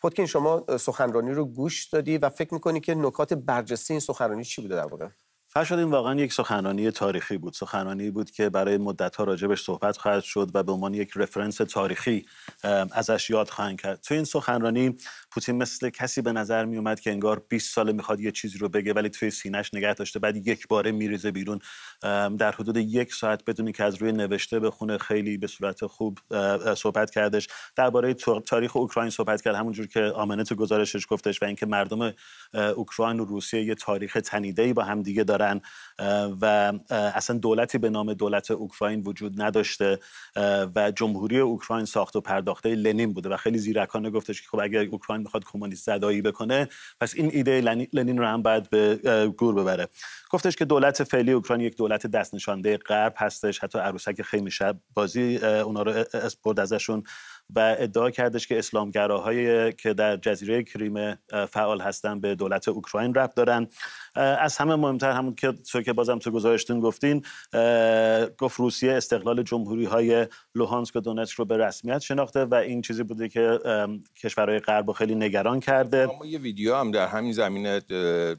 خودکین شما سخنرانی رو گوش دادی و فکر میکنی که نکات برجسته این سخنرانی چی بوده در واقع این واقعا یک سخنرانی تاریخی بود سخنرانی بود که برای مدت ها راجبش صحبت خواهد شد و به عنوان یک رفرنس تاریخی ازش یاد خواهند کرد تو این سخنرانی پوتین مثل کسی به نظر می اومد که انگار 20 سال میخواد یه چیزی رو بگه ولی توی سینش نگه داشته بعد یک باره میریزه بیرون در حدود یک ساعت بدونی که از روی نوشته بخونه خیلی به صورت خوب صحبت کردش درباره تاریخ اوکراین صحبت کرد همونجور که آمنه گزارشش گفتش و اینکه مردم اوکراین و روسیه یه تاریخ تنیده‌ای با هم دیگه و اصلا دولتی به نام دولت اوکراین وجود نداشته و جمهوری اوکراین ساخت و پرداخته لنین بوده و خیلی زیرکانه گفتش که خب اگر اوکراین میخواد کمونیست زدایی بکنه پس این ایده لنین رو هم باید به گور ببره گفتش که دولت فعلی اوکراین یک دولت دست نشانده غرب هستش حتی عروسک خیلی شب بازی اونا رو برد ازشون و ادعا کردش که اسلامگراهایی که در جزیره کریمه فعال هستن به دولت اوکراین رب دارن از همه مهمتر هم که تو که بازم تو گزارشتون گفتین گفت روسیه استقلال جمهوری های لوهانسک و دونتسک رو به رسمیت شناخته و این چیزی بوده که کشورهای غرب خیلی نگران کرده ما یه ویدیو هم در همین زمینه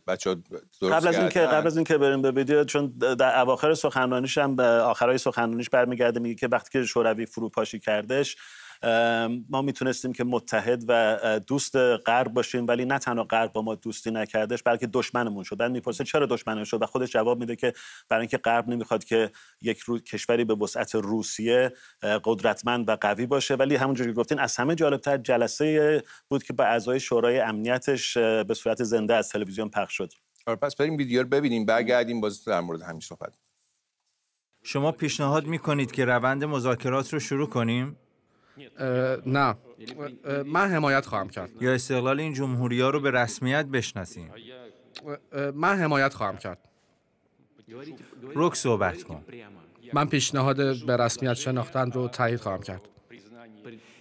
بچا قبل از اینکه قبل از اینکه بریم به ویدیو چون در اواخر سخنرانیش هم آخرای سخنرانیش برمیگرده میگه که وقتی که شوروی فروپاشی کردش ما میتونستیم که متحد و دوست غرب باشیم ولی نه تنها غرب با ما دوستی نکردش بلکه دشمنمون شد بعد میپرسه چرا دشمنمون شد و خودش جواب میده که برای اینکه غرب نمیخواد که یک رو... کشوری به وسعت روسیه قدرتمند و قوی باشه ولی همونجوری که گفتین از همه جالبتر جلسه بود که با اعضای شورای امنیتش به صورت زنده از تلویزیون پخش شد آره، پس بریم ویدیو رو ببینیم برگردیم باز در مورد همین صحبت شما پیشنهاد میکنید که روند مذاکرات رو شروع کنیم نه э, э, э, من حمایت خواهم کرد یا استقلال این جمهوری ها رو به رسمیت بشناسیم من حمایت خواهم کرد روک صحبت کن من پیشنهاد به رسمیت شناختن رو تایید خواهم کرد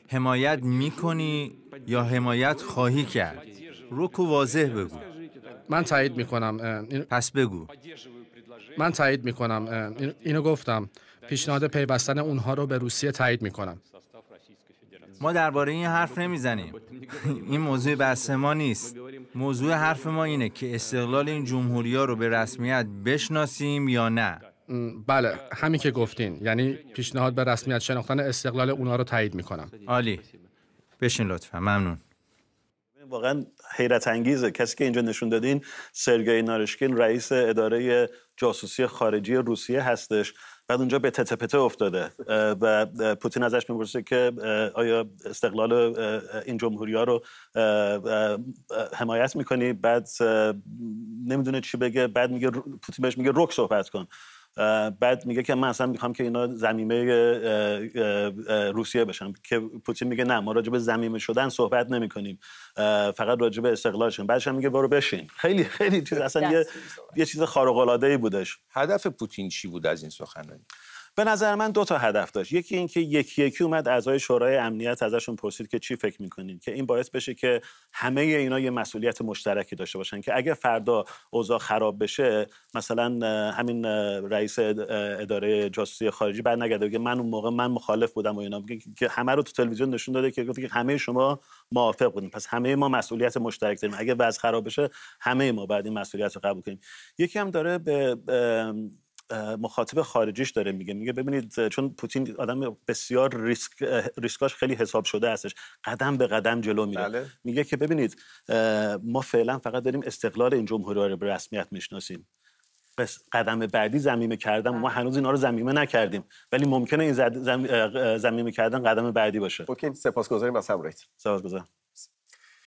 حمایت میکنی یا حمایت خواهی کرد روک و واضح بگو من تایید میکنم این... پس بگو من تایید میکنم اینو گفتم پیشنهاد پیوستن اونها رو به روسیه تایید میکنم ما درباره این حرف نمیزنیم این موضوع بحث ما نیست موضوع حرف ما اینه که استقلال این جمهوری ها رو به رسمیت بشناسیم یا نه بله همین که گفتین یعنی پیشنهاد به رسمیت شناختن استقلال اونا رو تایید میکنم عالی بشین لطفا ممنون واقعا حیرت انگیزه کسی که اینجا نشون دادین سرگئی نارشکین رئیس اداره جاسوسی خارجی روسیه هستش بعد اونجا به تته پته افتاده و پوتین ازش میپرسه که آیا استقلال این جمهوری ها رو حمایت میکنی بعد نمیدونه چی بگه بعد میگه پوتین بهش میگه رک صحبت کن بعد میگه که من اصلا میخوام که اینا زمیمه روسیه بشن که پوتین میگه نه ما راجع به زمیمه شدن صحبت نمی کنیم فقط راجع به استقلالشون بعدش هم میگه برو بشین خیلی خیلی چیز اصلا یه،, چیز خارق العاده ای بودش هدف پوتین چی بود از این سخنرانی به نظر من دو تا هدف داشت یکی اینکه یکی یکی اومد اعضای شورای امنیت ازشون پرسید که چی فکر میکنین که این باعث بشه که همه اینا یه مسئولیت مشترکی داشته باشن که اگر فردا اوضاع خراب بشه مثلا همین رئیس اداره جاسوسی خارجی بعد نگرده بگه من اون موقع من مخالف بودم و اینا که همه رو تو تلویزیون نشون داده که گفت که همه شما موافق بودیم پس همه ما مسئولیت مشترک داریم اگه وضع خراب بشه همه ما باید این مسئولیت رو قبول کنیم یکی هم داره به مخاطب خارجیش داره میگه میگه ببینید چون پوتین آدم بسیار ریسک ریسکاش خیلی حساب شده هستش قدم به قدم جلو میره بله. میگه که ببینید ما فعلا فقط داریم استقلال این جمهوری رو به رسمیت میشناسیم قدم بعدی زمینه کردن ما بله. هنوز اینا رو زمینه نکردیم ولی ممکنه این زم... زمینه کردن قدم بعدی باشه اوکی سپاسگزاریم از همراهیت سپاسگزارم